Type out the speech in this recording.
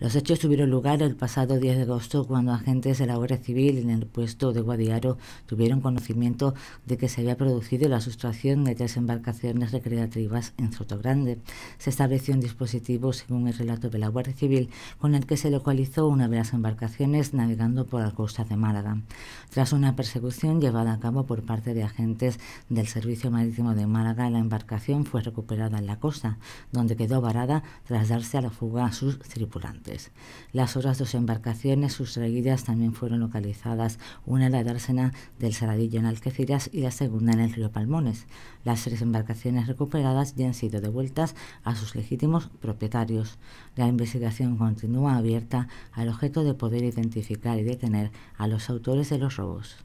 Los hechos tuvieron lugar el pasado 10 de agosto cuando agentes de la Guardia Civil en el puesto de Guadiaro tuvieron conocimiento de que se había producido la sustracción de tres embarcaciones recreativas en Soto Grande. Se estableció un dispositivo, según el relato de la Guardia Civil, con el que se localizó una de las embarcaciones navegando por la costa de Málaga. Tras una persecución llevada a cabo por parte de agentes del Servicio Marítimo de Málaga, la embarcación fue recuperada en la costa, donde quedó varada tras darse a la fuga a sus tripulantes. Las otras dos embarcaciones sustraídas también fueron localizadas, una en la dársena del Saladillo en Algeciras y la segunda en el río Palmones. Las tres embarcaciones recuperadas ya han sido devueltas a sus legítimos propietarios. La investigación continúa abierta al objeto de poder identificar y detener a los autores de los robos.